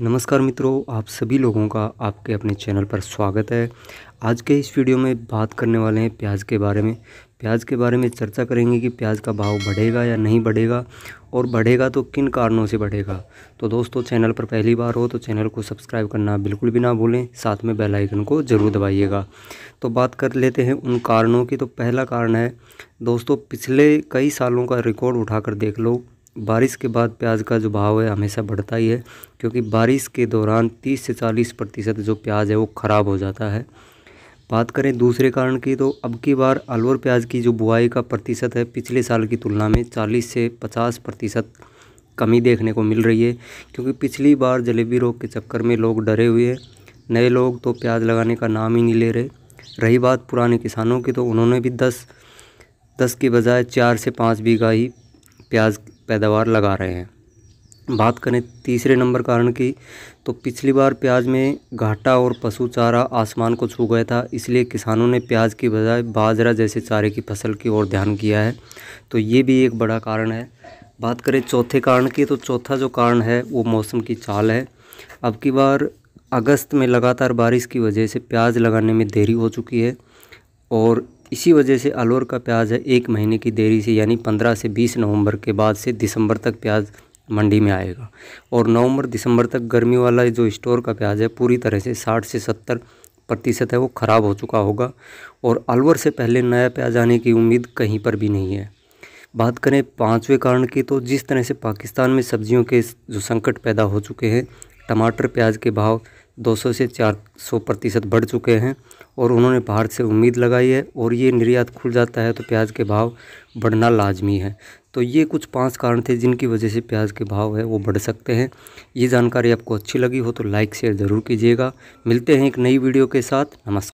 नमस्कार मित्रों आप सभी लोगों का आपके अपने चैनल पर स्वागत है आज के इस वीडियो में बात करने वाले हैं प्याज के बारे में प्याज के बारे में चर्चा करेंगे कि प्याज का भाव बढ़ेगा या नहीं बढ़ेगा और बढ़ेगा तो किन कारणों से बढ़ेगा तो दोस्तों चैनल पर पहली बार हो तो चैनल को सब्सक्राइब करना बिल्कुल भी ना भूलें साथ में बेल आइकन को ज़रूर दबाइएगा तो बात कर लेते हैं उन कारणों की तो पहला कारण है दोस्तों पिछले कई सालों का रिकॉर्ड उठाकर देख लो बारिश के बाद प्याज का जो भाव है हमेशा बढ़ता ही है क्योंकि बारिश के दौरान 30 से 40 प्रतिशत जो प्याज है वो ख़राब हो जाता है बात करें दूसरे कारण की तो अब की बार अलवर प्याज की जो बुआई का प्रतिशत है पिछले साल की तुलना में 40 से 50 प्रतिशत कमी देखने को मिल रही है क्योंकि पिछली बार जलेबी रोग के चक्कर में लोग डरे हुए हैं नए लोग तो प्याज लगाने का नाम ही नहीं ले रहे रही बात पुराने किसानों की तो उन्होंने भी दस दस के बजाय चार से पाँच बीघा ही प्याज पैदावार लगा रहे हैं बात करें तीसरे नंबर कारण की तो पिछली बार प्याज में घाटा और पशु चारा आसमान को छू गया था इसलिए किसानों ने प्याज की बजाय बाजरा जैसे चारे की फसल की ओर ध्यान किया है तो ये भी एक बड़ा कारण है बात करें चौथे कारण की तो चौथा जो कारण है वो मौसम की चाल है अब की बार अगस्त में लगातार बारिश की वजह से प्याज लगाने में देरी हो चुकी है और इसी वजह से अलोर का प्याज है एक महीने की देरी से यानी पंद्रह से बीस नवंबर के बाद से दिसंबर तक प्याज मंडी में आएगा और नवंबर दिसंबर तक गर्मी वाला जो स्टोर का प्याज है पूरी तरह से साठ से सत्तर प्रतिशत है वो ख़राब हो चुका होगा और अलवर से पहले नया प्याज आने की उम्मीद कहीं पर भी नहीं है बात करें पाँचवें कारण की तो जिस तरह से पाकिस्तान में सब्जियों के जो संकट पैदा हो चुके हैं टमाटर प्याज के भाव 200 से 400 प्रतिशत बढ़ चुके हैं और उन्होंने भारत से उम्मीद लगाई है और ये निर्यात खुल जाता है तो प्याज के भाव बढ़ना लाजमी है तो ये कुछ पांच कारण थे जिनकी वजह से प्याज के भाव है वो बढ़ सकते हैं ये जानकारी आपको अच्छी लगी हो तो लाइक शेयर ज़रूर कीजिएगा मिलते हैं एक नई वीडियो के साथ नमस्कार